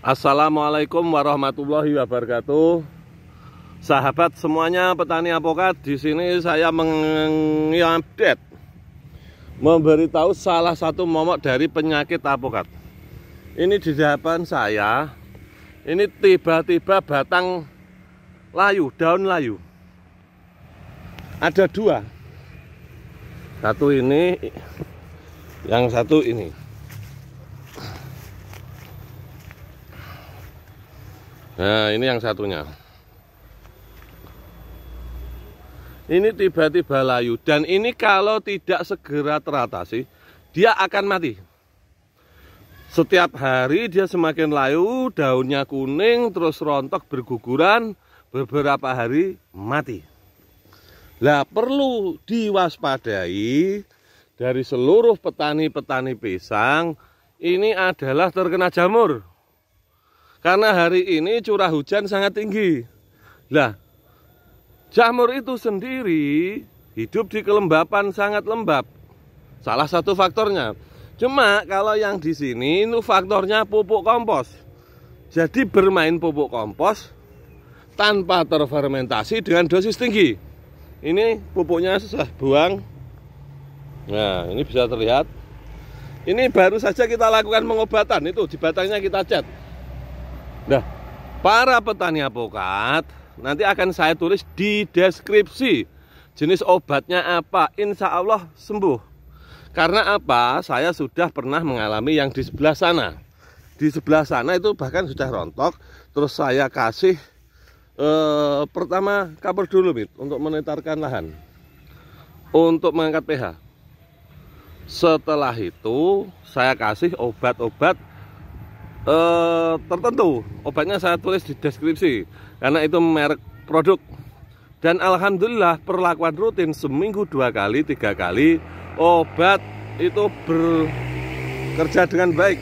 Assalamualaikum warahmatullahi wabarakatuh. Sahabat semuanya petani apokat, di sini saya mengupdate memberitahu salah satu momok dari penyakit apokat. Ini di depan saya. Ini tiba-tiba batang layu, daun layu. Ada dua. Satu ini, yang satu ini. Nah ini yang satunya Ini tiba-tiba layu Dan ini kalau tidak segera teratasi Dia akan mati Setiap hari dia semakin layu Daunnya kuning Terus rontok berguguran Beberapa hari mati Nah perlu diwaspadai Dari seluruh petani-petani pisang Ini adalah terkena jamur karena hari ini curah hujan sangat tinggi. Nah, jamur itu sendiri hidup di kelembapan sangat lembab. Salah satu faktornya. Cuma kalau yang di sini itu faktornya pupuk kompos. Jadi bermain pupuk kompos tanpa terfermentasi dengan dosis tinggi. Ini pupuknya sudah buang. Nah, ini bisa terlihat. Ini baru saja kita lakukan pengobatan itu di batangnya kita cat. Nah, para petani apokat nanti akan saya tulis di deskripsi jenis obatnya apa. Insya Allah sembuh. Karena apa? Saya sudah pernah mengalami yang di sebelah sana. Di sebelah sana itu bahkan sudah rontok. Terus saya kasih eh, pertama kabur dulu mit untuk menetarkan lahan, untuk mengangkat pH. Setelah itu saya kasih obat-obat eh, tertentu obatnya saya tulis di deskripsi karena itu merek produk dan alhamdulillah perlakuan rutin seminggu dua kali tiga kali obat itu bekerja dengan baik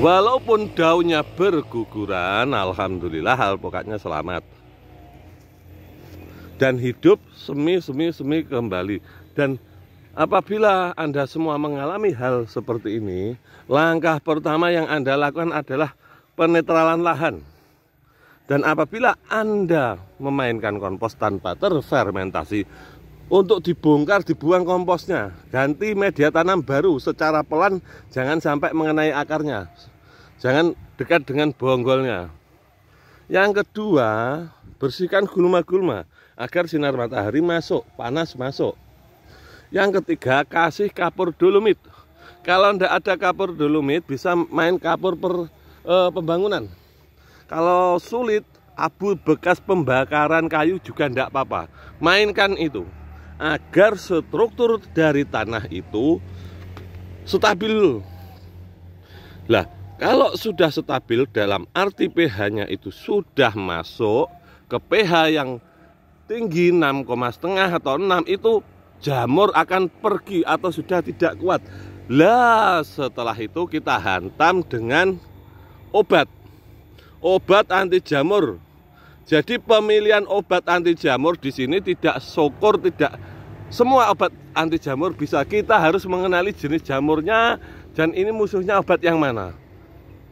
walaupun daunnya berguguran alhamdulillah hal pokoknya selamat dan hidup semi semi semi kembali dan Apabila Anda semua mengalami hal seperti ini, langkah pertama yang Anda lakukan adalah penetralan lahan. Dan apabila Anda memainkan kompos tanpa terfermentasi, untuk dibongkar dibuang komposnya, ganti media tanam baru secara pelan, jangan sampai mengenai akarnya. Jangan dekat dengan bonggolnya. Yang kedua, bersihkan gulma-gulma agar sinar matahari masuk, panas masuk. Yang ketiga, kasih kapur dolomit. Kalau tidak ada kapur dolomit, bisa main kapur per e, pembangunan. Kalau sulit, abu bekas pembakaran kayu juga tidak apa-apa. Mainkan itu agar struktur dari tanah itu stabil. Lah, kalau sudah stabil dalam arti pH-nya itu sudah masuk ke pH yang tinggi 6,5 atau 6 itu jamur akan pergi atau sudah tidak kuat. Lah, setelah itu kita hantam dengan obat. Obat anti jamur. Jadi pemilihan obat anti jamur di sini tidak syukur, tidak semua obat anti jamur bisa kita harus mengenali jenis jamurnya dan ini musuhnya obat yang mana.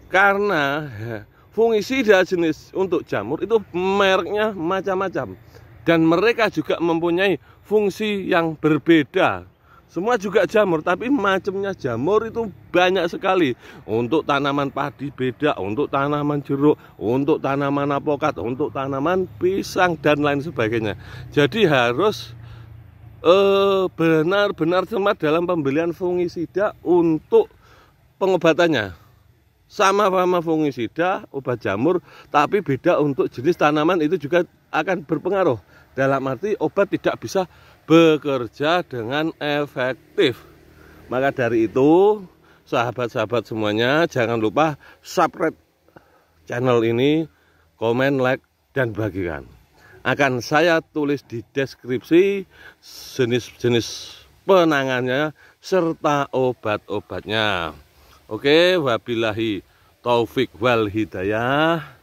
Karena eh, fungisida jenis untuk jamur itu mereknya macam-macam dan mereka juga mempunyai fungsi yang berbeda. Semua juga jamur, tapi macamnya jamur itu banyak sekali. Untuk tanaman padi beda, untuk tanaman jeruk, untuk tanaman apokat, untuk tanaman pisang dan lain sebagainya. Jadi harus eh, benar-benar cermat dalam pembelian fungisida untuk pengobatannya sama-sama fungisida obat jamur tapi beda untuk jenis tanaman itu juga akan berpengaruh dalam arti obat tidak bisa bekerja dengan efektif. Maka dari itu, sahabat-sahabat semuanya, jangan lupa subscribe channel ini, komen, like, dan bagikan. Akan saya tulis di deskripsi jenis-jenis penangannya serta obat-obatnya. Oke, wabilahi taufik wal hidayah.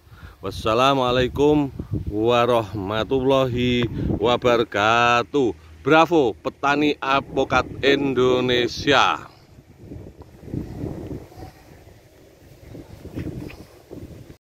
Wassalamualaikum warahmatullahi wabarakatuh. Bravo petani apokat Indonesia.